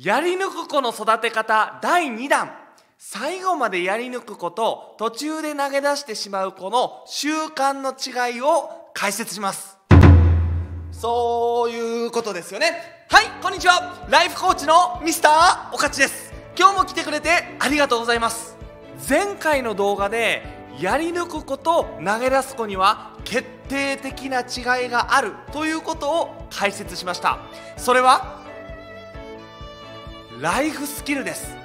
やり抜く子の育て方第2弾最後までやり抜く子と途中で投げ出してしまう子の習慣の違いを解説しますそういうことですよねはいこんにちはライフコーチのミスターおかちです今日も来てくれてありがとうございます前回の動画でやり抜く子と投げ出す子には決定的な違いがあるということを解説しましたそれはライフスキルです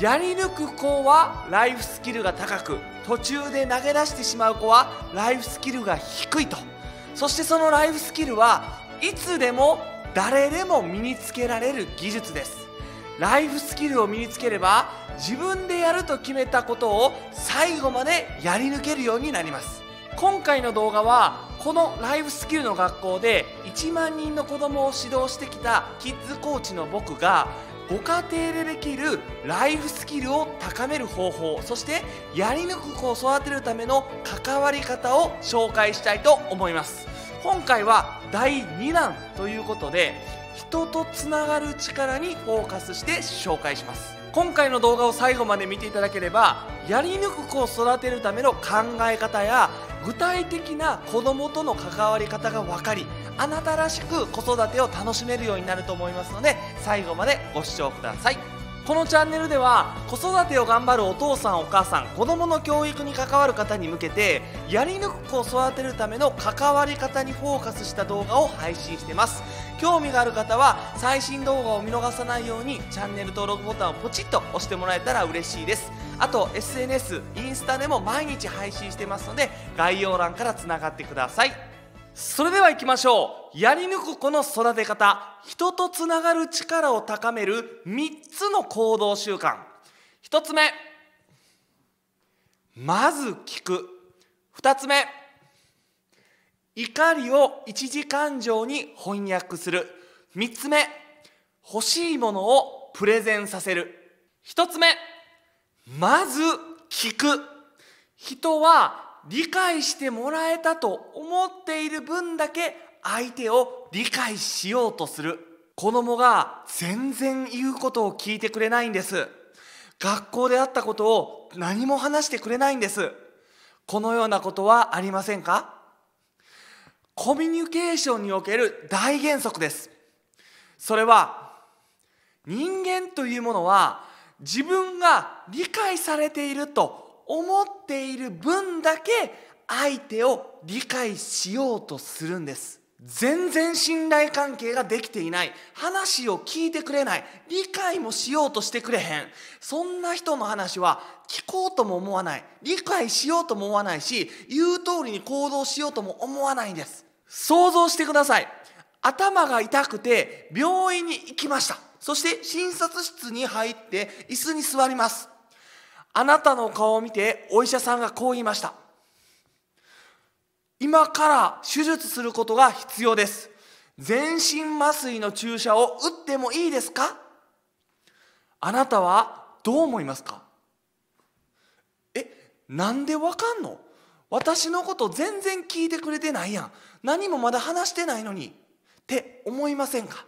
やり抜く子はライフスキルが高く途中で投げ出してしまう子はライフスキルが低いとそしてそのライフスキルはいつでも誰でも身につけられる技術ですライフスキルを身につければ自分でやると決めたことを最後までやり抜けるようになります今回の動画はこのライフスキルの学校で1万人の子供を指導してきたキッズコーチの僕がご家庭でできるライフスキルを高める方法そしてやり抜く子を育てるための関わり方を紹介したいと思います今回は第2弾ということで人とつながる力にフォーカスして紹介します今回の動画を最後まで見ていただければやり抜く子を育てるための考え方や具体的な子どもとの関わり方が分かりあなたらしく子育てを楽しめるようになると思いますので最後までご視聴くださいこのチャンネルでは子育てを頑張るお父さんお母さん子どもの教育に関わる方に向けてやり抜く子を育てるための関わり方にフォーカスした動画を配信してます興味がある方は最新動画を見逃さないようにチャンネル登録ボタンをポチッと押してもらえたら嬉しいですあと SNS インスタでも毎日配信してますので概要欄からつながってくださいそれでは行きましょうやりぬく子の育て方人とつながる力を高める3つの行動習慣1つ目まず聞く2つ目怒りを一時感情に翻訳する3つ目欲しいものをプレゼンさせる1つ目まず聞く人は理解してもらえたと思っている分だけ相手を理解しようとする子供が全然言うことを聞いてくれないんです学校であったことを何も話してくれないんですこのようなことはありませんかコミュニケーションにおける大原則ですそれは人間というものは自分が理解されていると思っている分だけ相手を理解しようとするんです全然信頼関係ができていない話を聞いてくれない理解もしようとしてくれへんそんな人の話は聞こうとも思わない理解しようとも思わないし言う通りに行動しようとも思わないんです想像してください頭が痛くて病院に行きましたそして診察室に入って椅子に座りますあなたの顔を見てお医者さんがこう言いました今から手術することが必要です全身麻酔の注射を打ってもいいですかあなたはどう思いますかえなんでわかんの私のこと全然聞いてくれてないやん何もまだ話してないのにって思いませんか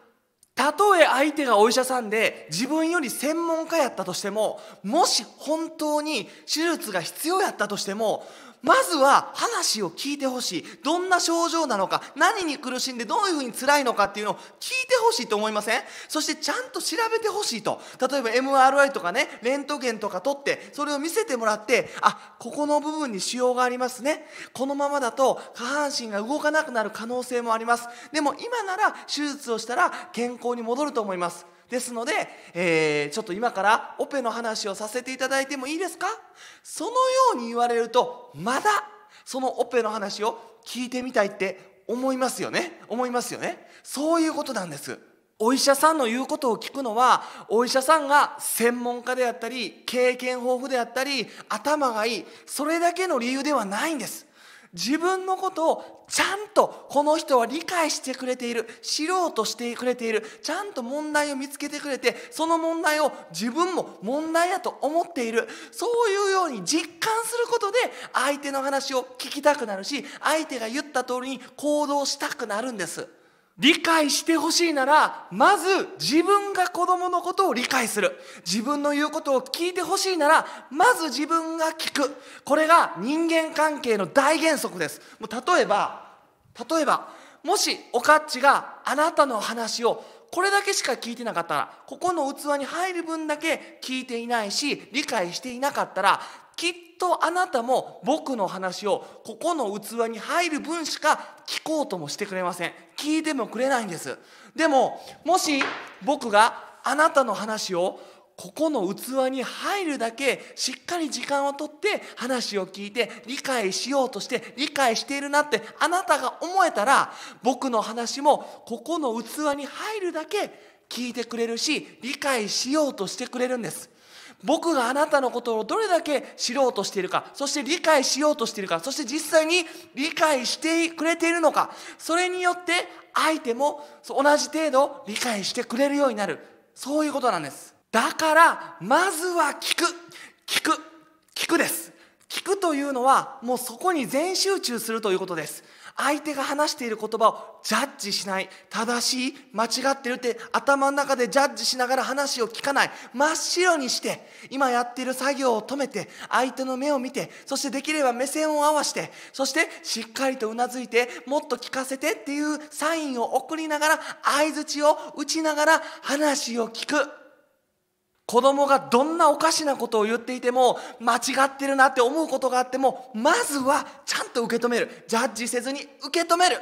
たとえ相手がお医者さんで自分より専門家やったとしてももし本当に手術が必要やったとしてもまずは話を聞いてほしいどんな症状なのか何に苦しんでどういうふうに辛いのかっていうのを聞いてほしいと思いませんそしてちゃんと調べてほしいと例えば MRI とかねレントゲンとか取ってそれを見せてもらってあここの部分に腫瘍がありますねこのままだと下半身が動かなくなる可能性もありますでも今なら手術をしたら健康に戻ると思いますですので、えー、ちょっと今からオペの話をさせていただいてもいいですかそのように言われるとまだそのオペの話を聞いてみたいって思いますよね思いますよねそういうことなんですお医者さんの言うことを聞くのはお医者さんが専門家であったり経験豊富であったり頭がいいそれだけの理由ではないんです自分のことをちゃんとこの人は理解してくれている知ろうとしてくれているちゃんと問題を見つけてくれてその問題を自分も問題やと思っているそういうように実感することで相手の話を聞きたくなるし相手が言った通りに行動したくなるんです。理解してほしいなら、まず自分が子供のことを理解する。自分の言うことを聞いてほしいなら、まず自分が聞く。これが人間関係の大原則です。もう例えば、例えば、もしおかっちがあなたの話をこれだけしか聞いてなかったらここの器に入る分だけ聞いていないし理解していなかったらきっとあなたも僕の話をここの器に入る分しか聞こうともしてくれません聞いてもくれないんですでももし僕があなたの話をここの器に入るだけしっかり時間をとって話を聞いて理解しようとして理解しているなってあなたが思えたら僕の話もここの器に入るだけ聞いてくれるし理解しようとしてくれるんです僕があなたのことをどれだけ知ろうとしているかそして理解しようとしているかそして実際に理解してくれているのかそれによって相手も同じ程度理解してくれるようになるそういうことなんですだからまずは聞く聞く聞くです聞くというのはもうそこに全集中するということです相手が話している言葉をジャッジしない正しい間違ってるって頭の中でジャッジしながら話を聞かない真っ白にして今やっている作業を止めて相手の目を見てそしてできれば目線を合わしてそしてしっかりとうなずいてもっと聞かせてっていうサインを送りながら相槌を打ちながら話を聞く。子供がどんなおかしなことを言っていても間違ってるなって思うことがあってもまずはちゃんと受け止めるジャッジせずに受け止める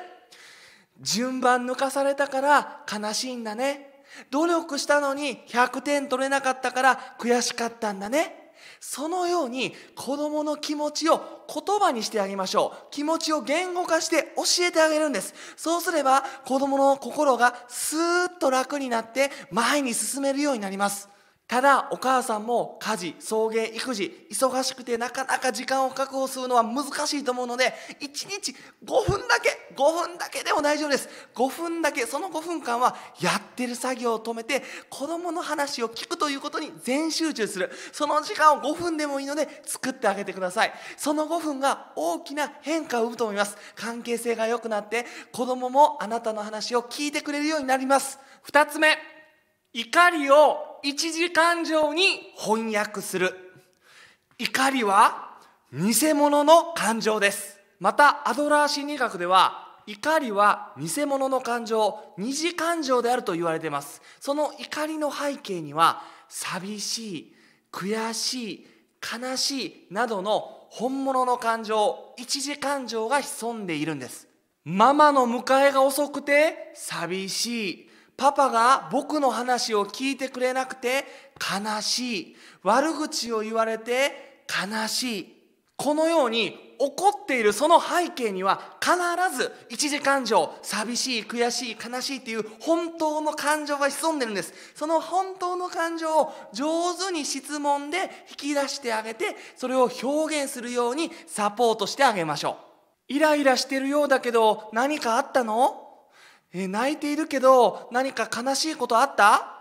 順番抜かされたから悲しいんだね努力したのに100点取れなかったから悔しかったんだねそのように子供の気持ちを言葉にしてあげましょう気持ちを言語化して教えてあげるんですそうすれば子供の心がスーッと楽になって前に進めるようになりますただお母さんも家事送迎育児忙しくてなかなか時間を確保するのは難しいと思うので1日5分だけ5分だけでも大丈夫です5分だけその5分間はやってる作業を止めて子どもの話を聞くということに全集中するその時間を5分でもいいので作ってあげてくださいその5分が大きな変化を生むと思います関係性が良くなって子どももあなたの話を聞いてくれるようになります2つ目怒りを一次感情に翻訳する怒りは偽物の感情ですまたアドラー心理学では怒りは偽物の感情二次感情であると言われていますその怒りの背景には寂しい悔しい悲しいなどの本物の感情一次感情が潜んでいるんですママの迎えが遅くて寂しいパパが僕の話を聞いてくれなくて悲しい。悪口を言われて悲しい。このように怒っているその背景には必ず一時感情、寂しい、悔しい、悲しいっていう本当の感情が潜んでるんです。その本当の感情を上手に質問で引き出してあげて、それを表現するようにサポートしてあげましょう。イライラしてるようだけど何かあったのえ泣いているけど何か悲しいことあった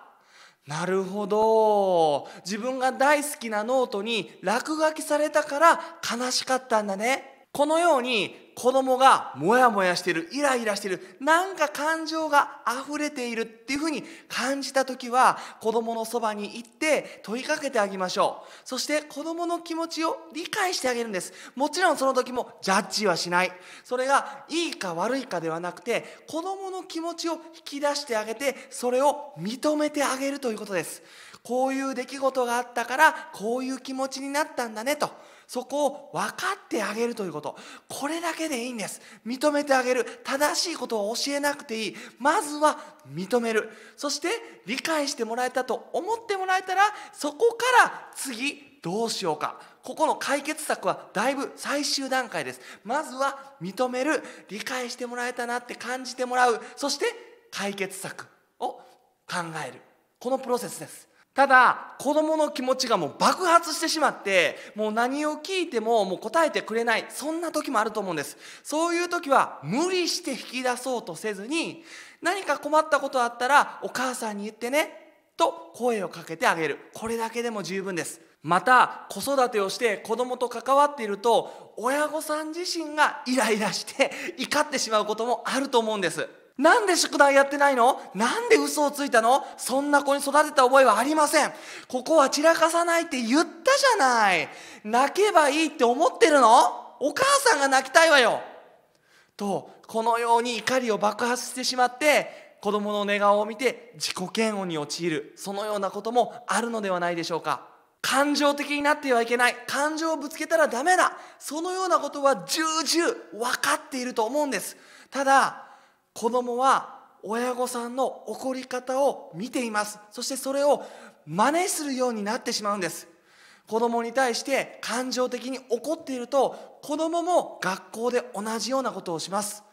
なるほど自分が大好きなノートに落書きされたから悲しかったんだねこのように子供がモヤモヤしてるイライラしてるなんか感情が溢れているっていうふうに感じた時は子供のそばに行って問いかけてあげましょうそして子供の気持ちを理解してあげるんですもちろんその時もジャッジはしないそれがいいか悪いかではなくて子供の気持ちを引き出してあげてそれを認めてあげるということですこういう出来事があったからこういう気持ちになったんだねとそこを分かってあげるということこれだけでいいんです認めてあげる正しいことを教えなくていいまずは認めるそして理解してもらえたと思ってもらえたらそこから次どうしようかここの解決策はだいぶ最終段階ですまずは認める理解してもらえたなって感じてもらうそして解決策を考えるこのプロセスですただ子供の気持ちがもう爆発してしまってもう何を聞いてももう答えてくれないそんな時もあると思うんですそういう時は無理して引き出そうとせずに何か困ったことあったらお母さんに言ってねと声をかけてあげるこれだけでも十分ですまた子育てをして子供と関わっていると親御さん自身がイライラして怒ってしまうこともあると思うんですなんで宿題やってないのなんで嘘をついたのそんな子に育てた覚えはありません。ここは散らかさないって言ったじゃない。泣けばいいって思ってるのお母さんが泣きたいわよ。と、このように怒りを爆発してしまって、子供の寝顔を見て自己嫌悪に陥る。そのようなこともあるのではないでしょうか。感情的になってはいけない。感情をぶつけたらダメだ。そのようなことは重々分かっていると思うんです。ただ、子供は親御さんの怒り方を見ていますそしてそれを真似するようになってしまうんです子供に対して感情的に怒っていると子供も学校で同じようなことをします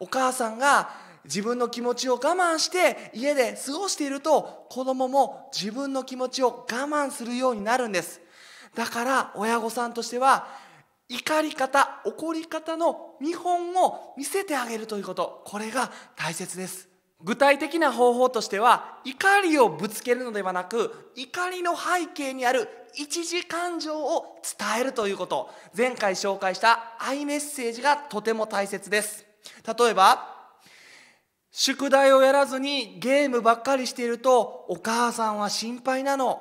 お母さんが自分の気持ちを我慢して家で過ごしていると子供も自分の気持ちを我慢するようになるんですだから親御さんとしては怒り方怒り方の見本を見せてあげるということこれが大切です具体的な方法としては怒りをぶつけるのではなく怒りの背景にある一時感情を伝えるということ前回紹介したアイメッセージがとても大切です例えば宿題をやらずにゲームばっかりしているとお母さんは心配なの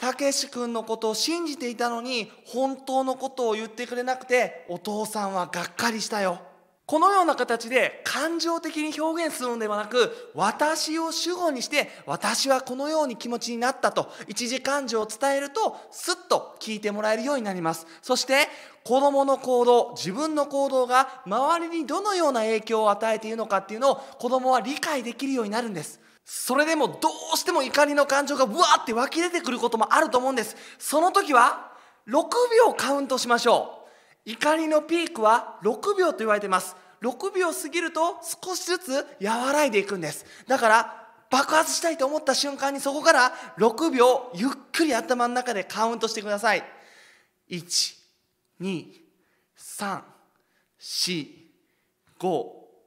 たけし君のことを信じていたのに本当のことを言ってくれなくてお父さんはがっかりしたよこのような形で感情的に表現するのではなく私を主語にして私はこのように気持ちになったと一時感情を伝えるとスッと聞いてもらえるようになりますそして子どもの行動自分の行動が周りにどのような影響を与えているのかっていうのを子どもは理解できるようになるんですそれでもどうしても怒りの感情がわーって湧き出てくることもあると思うんですその時は6秒カウントしましょう怒りのピークは6秒と言われてます6秒過ぎると少しずつ和らいでいくんですだから爆発したいと思った瞬間にそこから6秒ゆっくり頭の中でカウントしてください12345 6こ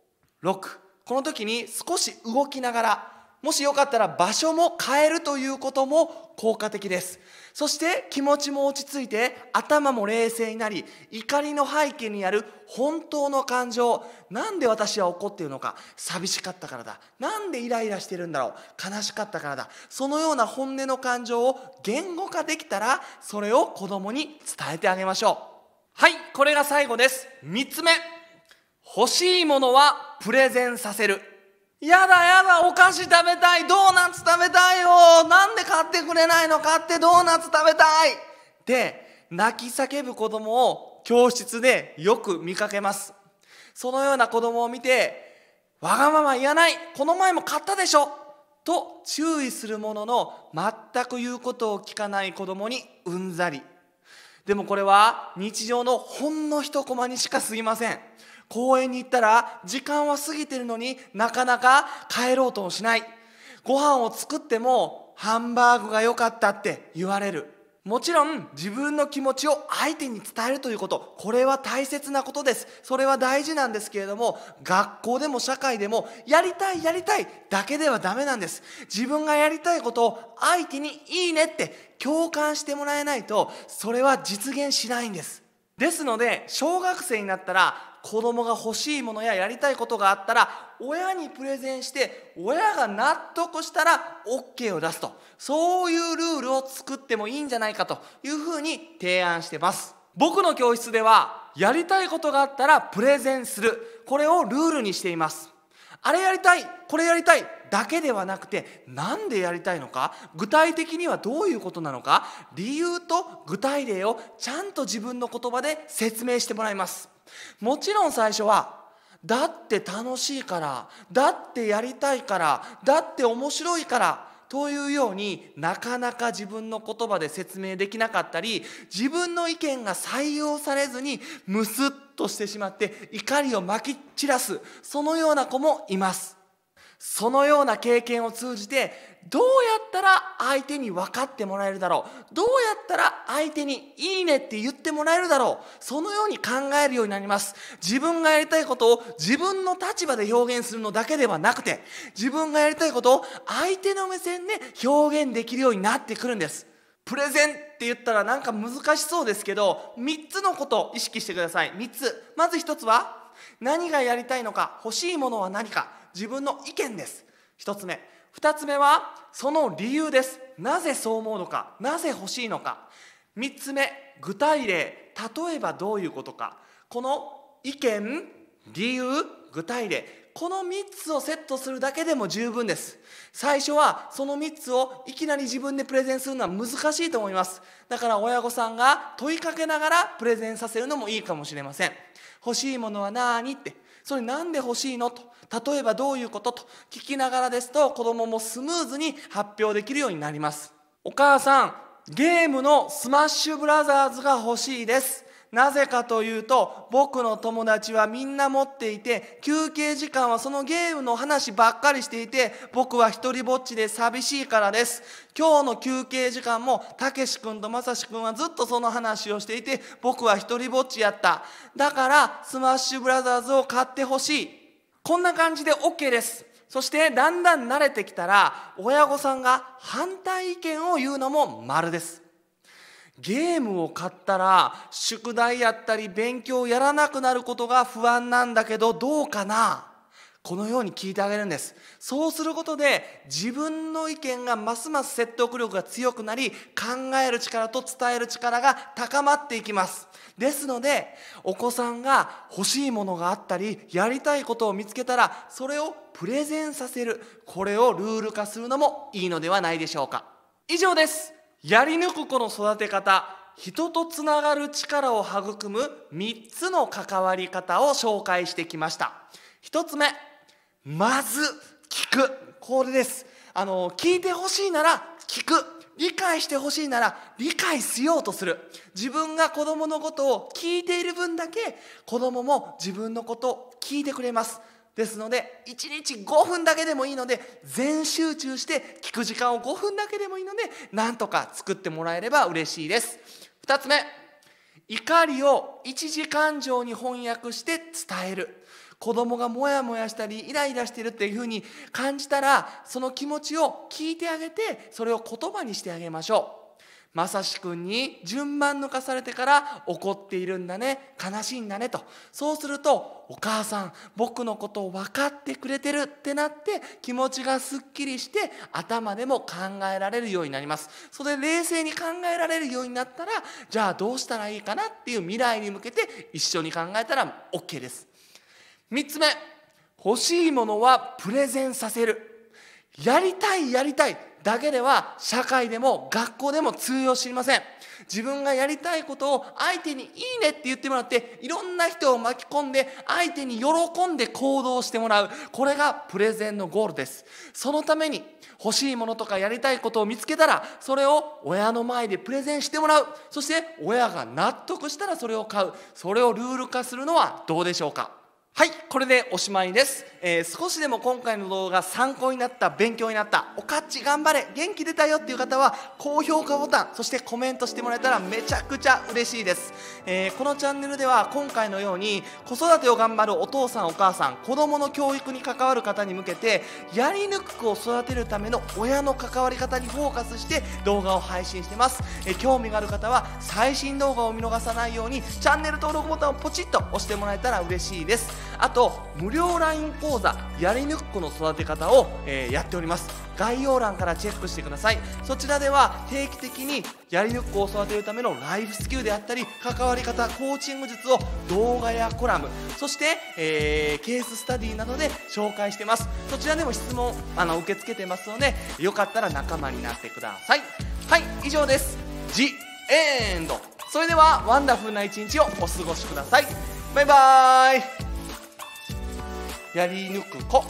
の時に少し動きながらもしよかったら場所も変えるということも効果的ですそして気持ちも落ち着いて頭も冷静になり怒りの背景にある本当の感情なんで私は怒っているのか寂しかったからだなんでイライラしてるんだろう悲しかったからだそのような本音の感情を言語化できたらそれを子供に伝えてあげましょうはいこれが最後です3つ目欲しいものはプレゼンさせるやだやだ、お菓子食べたい、ドーナツ食べたいよ、なんで買ってくれないの、買ってドーナツ食べたいって泣き叫ぶ子供を教室でよく見かけます。そのような子供を見て、わがまま言わない、この前も買ったでしょと注意するものの、全く言うことを聞かない子供にうんざり。でもこれは日常のほんの一コマにしか過ぎません。公園に行ったら時間は過ぎてるのになかなか帰ろうともしないご飯を作ってもハンバーグが良かったって言われるもちろん自分の気持ちを相手に伝えるということこれは大切なことですそれは大事なんですけれども学校でも社会でもやりたいやりたいだけではダメなんです自分がやりたいことを相手にいいねって共感してもらえないとそれは実現しないんですですので小学生になったら子供が欲しいものややりたいことがあったら親にプレゼンして親が納得したら OK を出すとそういうルールを作ってもいいんじゃないかというふうに提案してます僕の教室ではやりたいことがあったらプレゼンするこれをルールにしていますあれやりたいこれやりたいだけではなくて何でやりたいのか具体的にはどういうことなのか理由と具体例をちゃんと自分の言葉で説明してもらいますもちろん最初はだって楽しいからだってやりたいからだって面白いからというようになかなか自分の言葉で説明できなかったり自分の意見が採用されずにむすっとしてしまって怒りをまき散らすそのような子もいますそのような経験を通じてどうやったら相手に分かってもらえるだろうどうやったら相手に「いいね」って言ってもらえるだろうそのように考えるようになります自分がやりたいことを自分の立場で表現するのだけではなくて自分がやりたいことを相手の目線で表現できるようになってくるんですプレゼンって言ったらなんか難しそうですけど3つのことを意識してください3つまず1つは何がやりたいのか欲しいものは何か自分の意見です1つ目2つ目はその理由ですなぜそう思うのかなぜ欲しいのか3つ目具体例例えばどういうことかこの意見理由具体例この3つをセットするだけでも十分です最初はその3つをいきなり自分でプレゼンするのは難しいと思いますだから親御さんが問いかけながらプレゼンさせるのもいいかもしれません欲しいものは何ってそれなんで欲しいのと例えばどういうことと聞きながらですと子供もスムーズに発表できるようになりますお母さんゲームのスマッシュブラザーズが欲しいですなぜかというと僕の友達はみんな持っていて休憩時間はそのゲームの話ばっかりしていて僕は一人ぼっちで寂しいからです今日の休憩時間もたけし君とまさし君はずっとその話をしていて僕は一人ぼっちやっただからスマッシュブラザーズを買ってほしいこんな感じで OK ですそしてだんだん慣れてきたら親御さんが反対意見を言うのも丸ですゲームを買ったら宿題やったり勉強やらなくなることが不安なんだけどどうかなこのように聞いてあげるんですそうすることで自分の意見がますます説得力が強くなり考える力と伝える力が高まっていきますですのでお子さんが欲しいものがあったりやりたいことを見つけたらそれをプレゼンさせるこれをルール化するのもいいのではないでしょうか以上ですやり抜く子の育て方人とつながる力を育む3つの関わり方を紹介してきました1つ目まず聞くこれですあの聞いてほしいなら聞く理解してほしいなら理解しようとする自分が子供のことを聞いている分だけ子供も自分のことを聞いてくれますですので1日5分だけでもいいので全集中して聞く時間を5分だけでもいいのでなんとか作ってもらえれば嬉しいです2つ目怒りを一時感情に翻訳して伝える子供がモヤモヤしたりイライラしてるっていうふうに感じたらその気持ちを聞いてあげてそれを言葉にしてあげましょうまさしくんに順番抜かされてから怒っているんだね悲しいんだねとそうするとお母さん僕のことを分かってくれてるってなって気持ちがすっきりして頭でも考えられるようになりますそれで冷静に考えられるようになったらじゃあどうしたらいいかなっていう未来に向けて一緒に考えたら OK です3つ目欲しいものはプレゼンさせるやりたいやりたいだけでは社会でも学校でも通用しません。自分がやりたいことを相手にいいねって言ってもらって、いろんな人を巻き込んで、相手に喜んで行動してもらう。これがプレゼンのゴールです。そのために欲しいものとかやりたいことを見つけたら、それを親の前でプレゼンしてもらう。そして親が納得したらそれを買う。それをルール化するのはどうでしょうかはい、これでおしまいです、えー、少しでも今回の動画参考になった、勉強になった、おかっち頑張れ、元気出たよっていう方は、高評価ボタン、そしてコメントしてもらえたらめちゃくちゃ嬉しいです。えー、このチャンネルでは今回のように、子育てを頑張るお父さんお母さん、子供の教育に関わる方に向けて、やり抜く子を育てるための親の関わり方にフォーカスして動画を配信してます。えー、興味がある方は最新動画を見逃さないように、チャンネル登録ボタンをポチッと押してもらえたら嬉しいです。あと無料 LINE 講座やり抜く子の育て方を、えー、やっております概要欄からチェックしてくださいそちらでは定期的にやり抜く子を育てるためのライフスキルであったり関わり方コーチング術を動画やコラムそして、えー、ケーススタディなどで紹介してますそちらでも質問あの受け付けてますのでよかったら仲間になってくださいはい以上ですジエンドそれではワンダフルな一日をお過ごしくださいバイバーイやり抜く子